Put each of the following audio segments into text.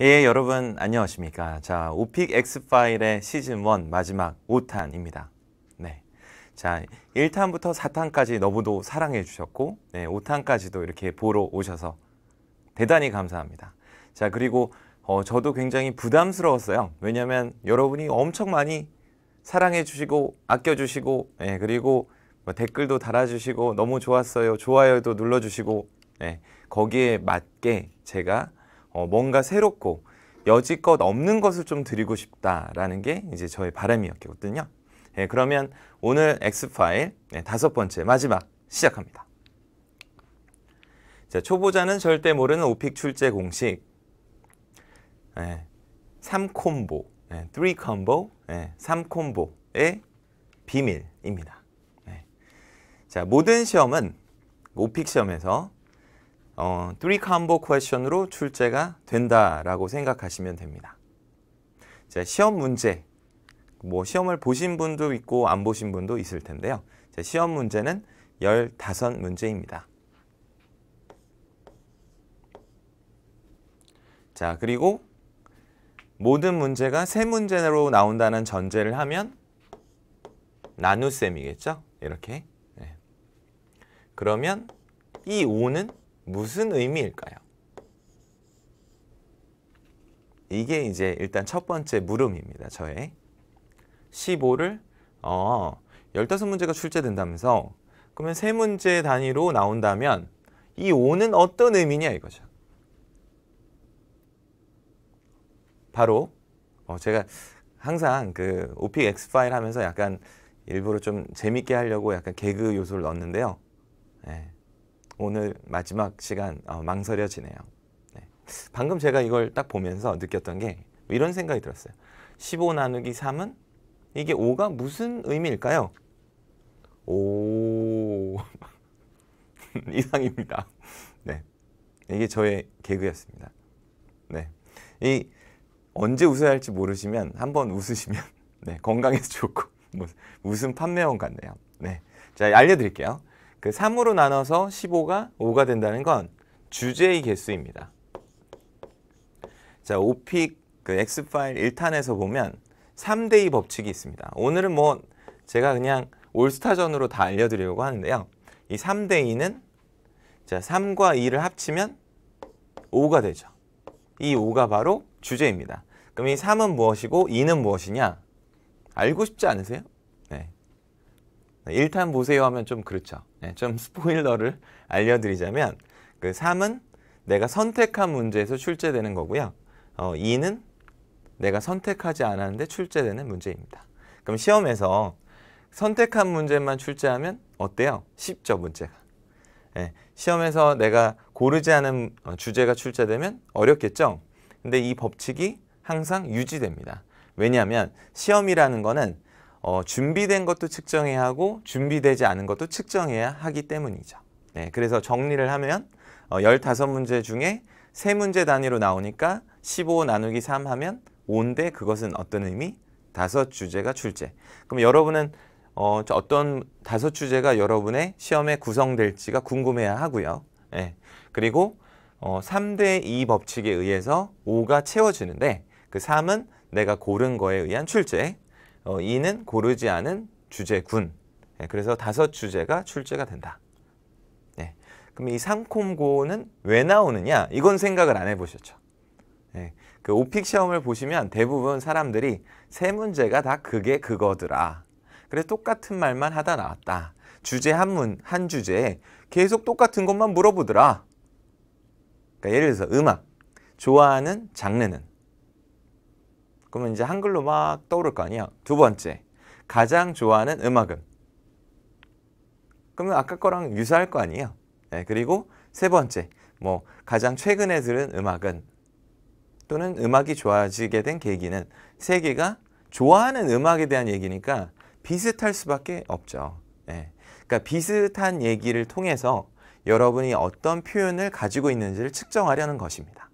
예, 여러분 안녕하십니까. 자, 오픽 X파일의 시즌 1 마지막 5탄입니다. 네. 자, 1탄부터 4탄까지 너무도 사랑해 주셨고, 네, 5탄까지도 이렇게 보러 오셔서 대단히 감사합니다. 자, 그리고 어, 저도 굉장히 부담스러웠어요. 왜냐면 여러분이 엄청 많이 사랑해 주시고, 아껴 주시고, 예, 그리고 뭐 댓글도 달아주시고, 너무 좋았어요. 좋아요도 눌러주시고, 예, 거기에 맞게 제가 어, 뭔가 새롭고 여지껏 없는 것을 좀 드리고 싶다라는 게 이제 저의 바람이었거든요. 예, 그러면 오늘 X파일 예, 다섯 번째 마지막 시작합니다. 자, 초보자는 절대 모르는 오픽 출제 공식 예, 3콤보, 예, 3콤보, 예, 3콤보의 비밀입니다. 예. 자, 모든 시험은 오픽 시험에서 어, 3 combo question으로 출제가 된다라고 생각하시면 됩니다. 자, 시험 문제. 뭐 시험을 보신 분도 있고 안 보신 분도 있을 텐데요. 자, 시험 문제는 15문제입니다. 자, 그리고 모든 문제가 3 문제로 나온다는 전제를 하면 나눗셈이겠죠? 이렇게. 네. 그러면 이 5는 무슨 의미일까요? 이게 이제 일단 첫 번째 물음입니다. 저의 15를 어, 15문제가 출제된다면서 그러면 세 문제 단위로 나온다면 이 5는 어떤 의미냐 이거죠. 바로 어, 제가 항상 그 오픽 X 파일 하면서 약간 일부러 좀 재밌게 하려고 약간 개그 요소를 넣었는데요. 네. 오늘 마지막 시간 어, 망설여지네요. 네. 방금 제가 이걸 딱 보면서 느꼈던 게 이런 생각이 들었어요. 15 나누기 3은 이게 5가 무슨 의미일까요? 오 이상입니다. 네, 이게 저의 개그였습니다. 네, 이 언제 웃어야 할지 모르시면 한번 웃으시면 네건강에 좋고 뭐 웃음 판매원 같네요. 네, 자 알려드릴게요. 그 3으로 나눠서 15가 5가 된다는 건 주제의 개수입니다. 자, 오픽 그 X파일 1탄에서 보면 3대2 법칙이 있습니다. 오늘은 뭐 제가 그냥 올스타전으로 다 알려드리려고 하는데요. 이 3대2는 자 3과 2를 합치면 5가 되죠. 이 5가 바로 주제입니다. 그럼 이 3은 무엇이고 2는 무엇이냐? 알고 싶지 않으세요? 1탄 보세요 하면 좀 그렇죠. 네, 좀 스포일러를 알려드리자면 그 3은 내가 선택한 문제에서 출제되는 거고요. 어, 2는 내가 선택하지 않았는데 출제되는 문제입니다. 그럼 시험에서 선택한 문제만 출제하면 어때요? 쉽죠, 문제가. 네, 시험에서 내가 고르지 않은 어, 주제가 출제되면 어렵겠죠? 근데 이 법칙이 항상 유지됩니다. 왜냐하면 시험이라는 거는 어, 준비된 것도 측정해야 하고 준비되지 않은 것도 측정해야 하기 때문이죠. 네, 그래서 정리를 하면 어, 15문제 중에 세문제 단위로 나오니까 15 나누기 3 하면 5인데 그것은 어떤 의미? 다섯 주제가 출제. 그럼 여러분은 어, 어떤 다섯 주제가 여러분의 시험에 구성될지가 궁금해야 하고요. 네, 그리고 어, 3대 2 법칙에 의해서 5가 채워지는데 그 3은 내가 고른 거에 의한 출제 어, 이는 고르지 않은 주제군. 예, 그래서 다섯 주제가 출제가 된다. 예, 그럼 이 상콤고는 왜 나오느냐? 이건 생각을 안 해보셨죠. 예, 그 오픽 시험을 보시면 대부분 사람들이 세 문제가 다 그게 그거더라. 그래 똑같은 말만 하다 나왔다. 주제 한 문, 한 주제에 계속 똑같은 것만 물어보더라. 그러니까 예를 들어서 음악, 좋아하는 장르는 그러면 이제 한글로 막 떠오를 거 아니야. 두 번째, 가장 좋아하는 음악은? 그러면 아까 거랑 유사할 거 아니에요. 네, 그리고 세 번째, 뭐 가장 최근에 들은 음악은? 또는 음악이 좋아지게 된 계기는? 세 개가 좋아하는 음악에 대한 얘기니까 비슷할 수밖에 없죠. 네. 그러니까 비슷한 얘기를 통해서 여러분이 어떤 표현을 가지고 있는지를 측정하려는 것입니다.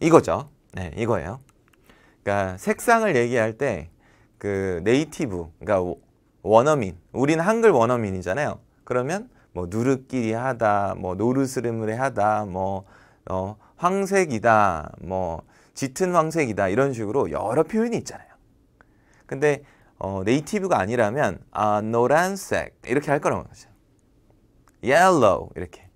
이거죠. 네, 이거예요. 그러니까 색상을 얘기할 때 그 네이티브, 그러니까 원어민, 우리는 한글 원어민이잖아요. 그러면 뭐 누르끼리하다, 뭐 노르스름을하다, 해뭐 어, 황색이다, 뭐 짙은 황색이다 이런 식으로 여러 표현이 있잖아요. 근데 어, 네이티브가 아니라면 아 노란색 이렇게 할 거라는 거죠. yellow 이렇게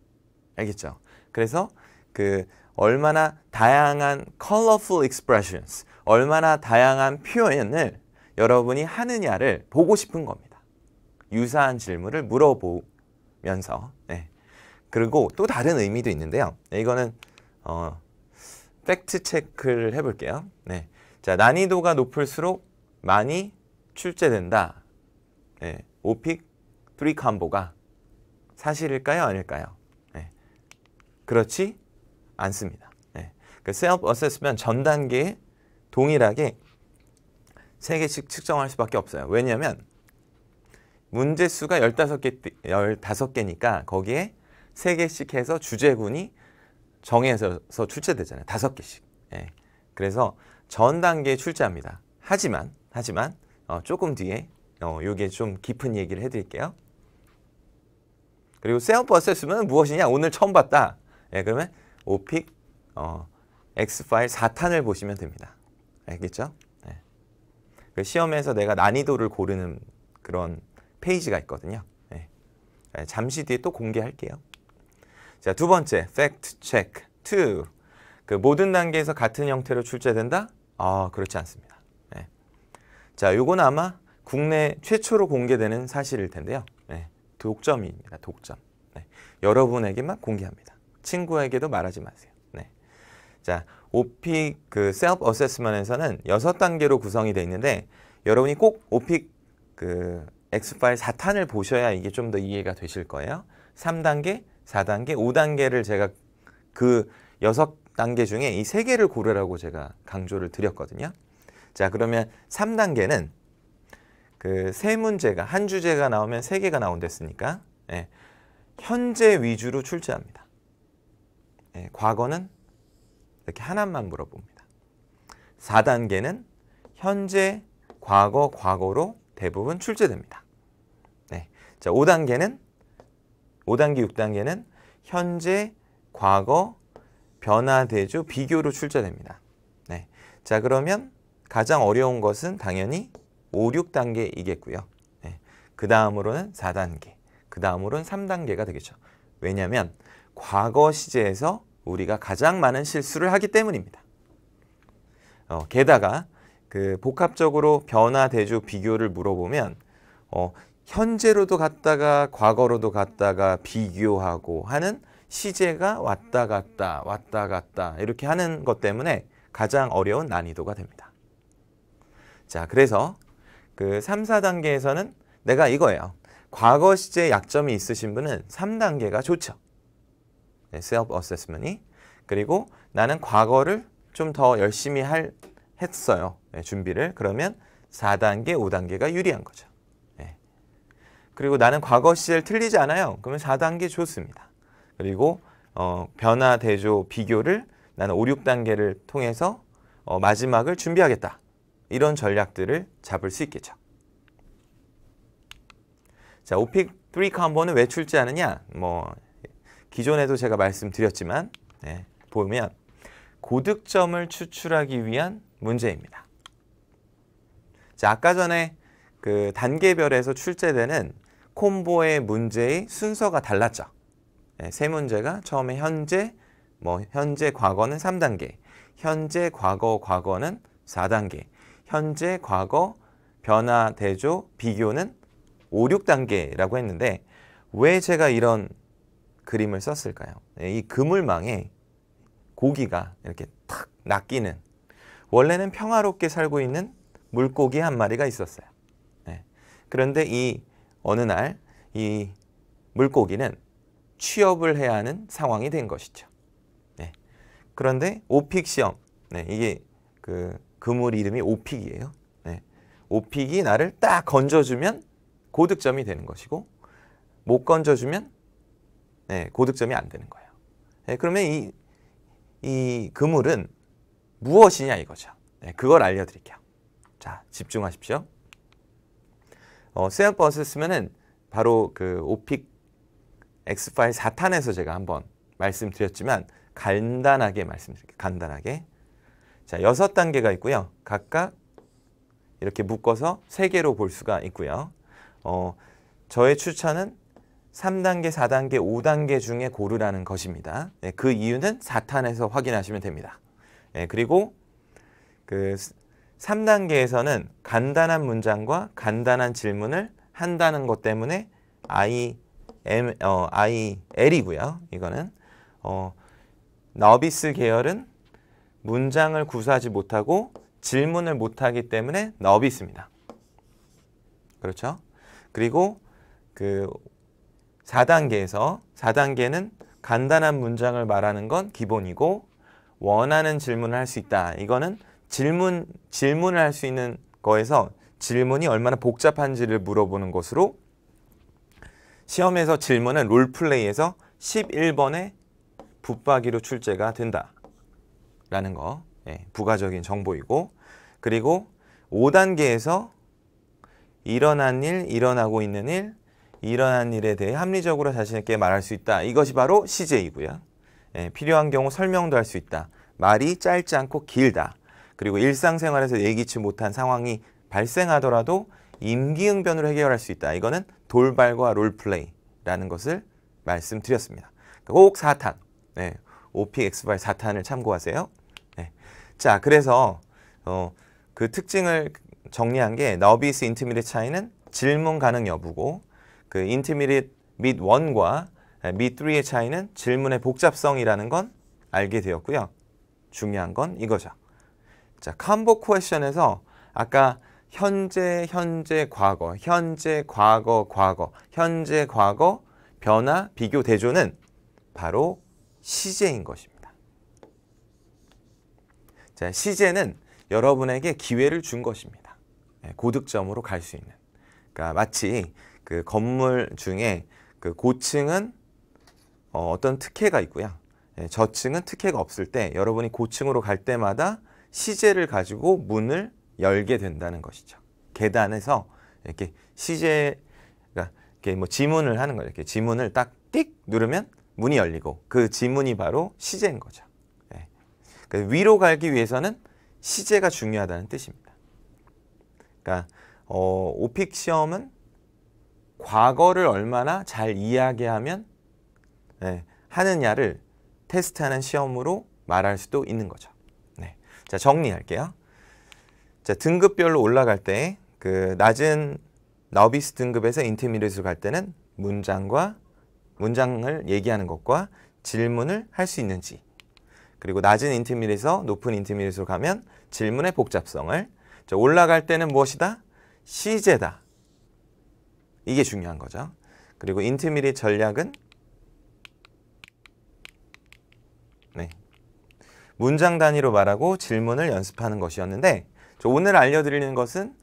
알겠죠? 그래서 그 얼마나 다양한 colorful expressions 얼마나 다양한 표현을 여러분이 하느냐를 보고 싶은 겁니다. 유사한 질문을 물어보면서 네. 그리고 또 다른 의미도 있는데요. 네, 이거는 어, 팩트 체크를 해볼게요. 네. 자 난이도가 높을수록 많이 출제된다. 네. 오픽 트리 캄보가 사실일까요? 아닐까요? 네. 그렇지 않습니다. 네. 그 셀프 어세스면 전 단계의 동일하게 세개씩 측정할 수밖에 없어요. 왜냐하면 문제 수가 15개, 15개니까 거기에 세개씩 해서 주제군이 정해서 출제되잖아요. 다섯 개씩 예. 그래서 전 단계에 출제합니다. 하지만 하지만 어, 조금 뒤에 어, 요게 좀 깊은 얘기를 해드릴게요. 그리고 샘플 어세스는 무엇이냐? 오늘 처음 봤다. 예, 그러면 오픽 어, X파일 4탄을 보시면 됩니다. 알겠죠? 네. 그 시험에서 내가 난이도를 고르는 그런 페이지가 있거든요. 네. 네. 잠시 뒤에 또 공개할게요. 자, 두 번째, fact check 2. 그 모든 단계에서 같은 형태로 출제된다? 아, 그렇지 않습니다. 네. 자, 요건 아마 국내 최초로 공개되는 사실일 텐데요. 네. 독점입니다. 독점. 네. 여러분에게만 공개합니다. 친구에게도 말하지 마세요. 자, 오픽 그 셀프 어세스먼에서는 6 단계로 구성이 되어 있는데 여러분이 꼭 오픽 그엑파일 4탄을 보셔야 이게 좀 더 이해가 되실 거예요. 3단계, 4단계, 5단계를 제가 그 6단계 중에 이 3개를 고르라고 제가 강조를 드렸거든요. 자, 그러면 3단계는 그 세 문제가, 한 주제가 나오면 3개가 나온댔으니까 예, 현재 위주로 출제합니다. 예, 과거는 이렇게 하나만 물어봅니다. 4단계는 현재, 과거, 과거로 대부분 출제됩니다. 네. 자, 5단계는 5단계, 6단계는 현재, 과거, 변화대조, 비교로 출제됩니다. 네. 자, 그러면 가장 어려운 것은 당연히 5, 6단계이겠고요. 네. 그 다음으로는 4단계, 그 다음으로는 3단계가 되겠죠. 왜냐하면 과거 시제에서 우리가 가장 많은 실수를 하기 때문입니다. 어, 게다가 그 복합적으로 변화 대조 비교를 물어보면 어, 현재로도 갔다가 과거로도 갔다가 비교하고 하는 시제가 왔다 갔다 왔다 갔다 이렇게 하는 것 때문에 가장 어려운 난이도가 됩니다. 자 그래서 그 3, 4단계에서는 내가 이거예요. 과거 시제 약점이 있으신 분은 3단계가 좋죠. 네, self assessment이 그리고 나는 과거를 좀 더 열심히 할 했어요. 네, 준비를. 그러면 4단계, 5단계가 유리한 거죠. 네. 그리고 나는 과거 시절 틀리지 않아요. 그러면 4단계 좋습니다. 그리고 어, 변화, 대조, 비교를 나는 5, 6단계를 통해서 어, 마지막을 준비하겠다. 이런 전략들을 잡을 수 있겠죠. 자, 오픽 3 컴보는 왜 출제하느냐? 뭐 기존에도 제가 말씀드렸지만 네, 보면 고득점을 추출하기 위한 문제입니다. 자, 아까 전에 그 단계별에서 출제되는 콤보의 문제의 순서가 달랐죠. 네, 세 문제가 처음에 현재, 뭐 현재 과거는 3단계, 현재 과거 과거는 4단계, 현재 과거 변화 대조 비교는 5, 6단계라고 했는데 왜 제가 이런 그림을 썼을까요? 네, 이 그물망에 고기가 이렇게 탁 낚이는 원래는 평화롭게 살고 있는 물고기 한 마리가 있었어요. 네. 그런데 이 어느 날 이 물고기는 취업을 해야 하는 상황이 된 것이죠. 네. 그런데 오픽 시험, 네. 이게 그 그물 이름이 오픽이에요. 네, 오픽이 나를 딱 건져주면 고득점이 되는 것이고 못 건져주면 네, 고득점이 안 되는 거예요. 네, 그러면 이, 이 그물은 무엇이냐 이거죠. 네, 그걸 알려드릴게요. 자, 집중하십시오. 어, 수양버스 쓰면은 바로 그 오픽 X파일 4탄에서 제가 한번 말씀드렸지만 간단하게 말씀드릴게요. 간단하게. 자, 여섯 단계가 있고요. 각각 이렇게 묶어서 세 개로 볼 수가 있고요. 어, 저의 추천은 3단계, 4단계, 5단계 중에 고르라는 것입니다. 네, 그 이유는 4탄에서 확인하시면 됩니다. 네, 그리고 그 3단계에서는 간단한 문장과 간단한 질문을 한다는 것 때문에 I, M, 어, I, L이고요. 이거는 어, 너비스 계열은 문장을 구사하지 못하고 질문을 못하기 때문에 너비스입니다. 그렇죠? 그리고 그 4단계에서 4단계는 간단한 문장을 말하는 건 기본이고 원하는 질문을 할 수 있다. 이거는 질문, 질문을 할 수 있는 거에서 질문이 얼마나 복잡한지를 물어보는 것으로 시험에서 질문은 롤플레이에서 11번의 붙박이로 출제가 된다. 라는 거 예, 부가적인 정보이고 그리고 5단계에서 일어난 일, 일어나고 있는 일, 일어난 일에 대해 합리적으로 자신 있게 말할 수 있다. 이것이 바로 시제이고요. 예, 필요한 경우 설명도 할 수 있다. 말이 짧지 않고 길다. 그리고 일상생활에서 예기치 못한 상황이 발생하더라도 임기응변으로 해결할 수 있다. 이거는 돌발과 롤플레이라는 것을 말씀드렸습니다. 그러니까 꼭 4탄, 네, 예, OPX발 4탄을 참고하세요. 네. 자, 그래서 어, 그 특징을 정리한 게 너비스 인트미의 차이는 질문 가능 여부고 그 intermediate mid 1과 mid 3의 차이는 질문의 복잡성이라는 건 알게 되었고요. 중요한 건 이거죠. 자, 캄보 코션에서 아까 현재, 현재, 과거, 현재, 과거, 과거, 현재, 과거, 변화, 비교, 대조는 바로 시제인 것입니다. 자, 시제는 여러분에게 기회를 준 것입니다. 네, 고득점으로 갈 수 있는. 그러니까 마치 그 건물 중에 그 고층은 어, 떤 특혜가 있고요. 예, 저층은 특혜가 없을 때 여러분이 고층으로 갈 때마다 시제를 가지고 문을 열게 된다는 것이죠. 계단에서 이렇게 시제 그 이렇게 뭐 지문을 하는 거예요. 이렇게 지문을 딱 띡 누르면 문이 열리고 그 지문이 바로 시제인 거죠. 예. 그 위로 가기 위해서는 시제가 중요하다는 뜻입니다. 그러니까 어, 오픽 시험은 과거를 얼마나 잘 이야기하면 네, 하느냐를 테스트하는 시험으로 말할 수도 있는 거죠. 네. 자, 정리할게요. 자, 등급별로 올라갈 때 그 낮은 나비스 등급에서 인터미디엇로갈 때는 문장과 문장을 얘기하는 것과 질문을 할 수 있는지 그리고 낮은 인터미디에서 높은 인터미디에로 가면 질문의 복잡성을 자, 올라갈 때는 무엇이다? 시제다. 이게 중요한 거죠. 그리고 인티밀리 전략은 네. 문장 단위로 말하고 질문을 연습하는 것이었는데 오늘 알려드리는 것은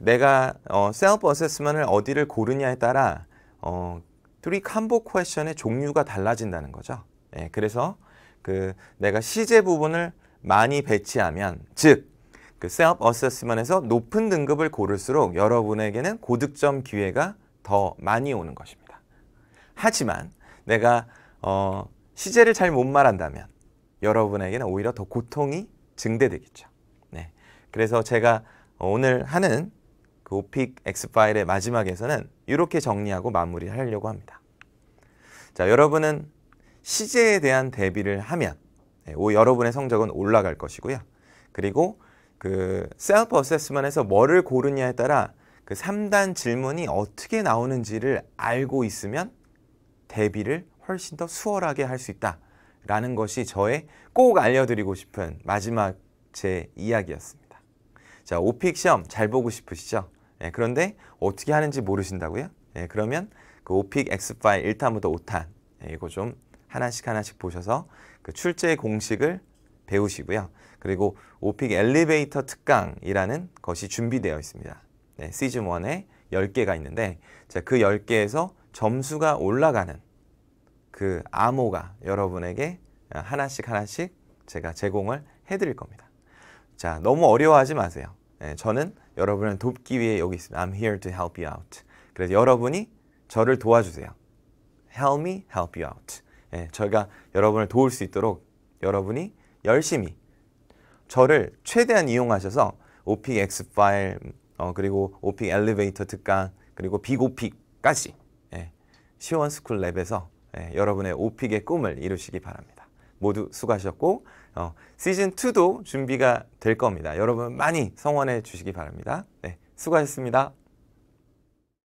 내가 어, 셀프 어세스먼을 어디를 고르냐에 따라 어, 뚜리 캄보 퀘션의 종류가 달라진다는 거죠. 예, 그래서 그 내가 시제 부분을 많이 배치하면 즉그 셀프 어세스먼에서 높은 등급을 고를수록 여러분에게는 고득점 기회가 더 많이 오는 것입니다. 하지만 내가 어, 시제를 잘 못 말한다면 여러분에게는 오히려 더 고통이 증대되겠죠. 네. 그래서 제가 오늘 하는 그 오픽 X 파일의 마지막에서는 이렇게 정리하고 마무리하려고 합니다. 자, 여러분은 시제에 대한 대비를 하면 네, 오, 여러분의 성적은 올라갈 것이고요. 그리고 그 셀프 어세스먼에서 뭐를 고르냐에 따라 그 3단 질문이 어떻게 나오는지를 알고 있으면 대비를 훨씬 더 수월하게 할 수 있다라는 것이 저의 꼭 알려드리고 싶은 마지막 제 이야기였습니다. 자, 오픽 시험 잘 보고 싶으시죠? 예, 그런데 어떻게 하는지 모르신다고요? 예, 그러면 그 오픽 X파일 1탄부터 5탄 예, 이거 좀 하나씩 하나씩 보셔서 그 출제 공식을 배우시고요. 그리고 오픽 엘리베이터 특강이라는 것이 준비되어 있습니다. 네, 시즌 1에 10개가 있는데 자, 그 10개에서 점수가 올라가는 그 암호가 여러분에게 아, 하나씩 하나씩 제가 제공을 해드릴 겁니다. 자, 너무 어려워하지 마세요. 네, 저는 여러분을 돕기 위해 여기 있습니다. I'm here to help you out. 그래서 여러분이 저를 도와주세요. Help me help you out. 예, 저희가 여러분을 도울 수 있도록 여러분이 열심히 저를 최대한 이용하셔서 오픽 X 파일 어, 그리고 오픽 엘리베이터 특강 그리고 빅오픽까지 예, 시원스쿨 랩에서 예, 여러분의 오픽의 꿈을 이루시기 바랍니다. 모두 수고하셨고 어, 시즌 2도 준비가 될 겁니다. 여러분 많이 성원해 주시기 바랍니다. 네, 수고하셨습니다.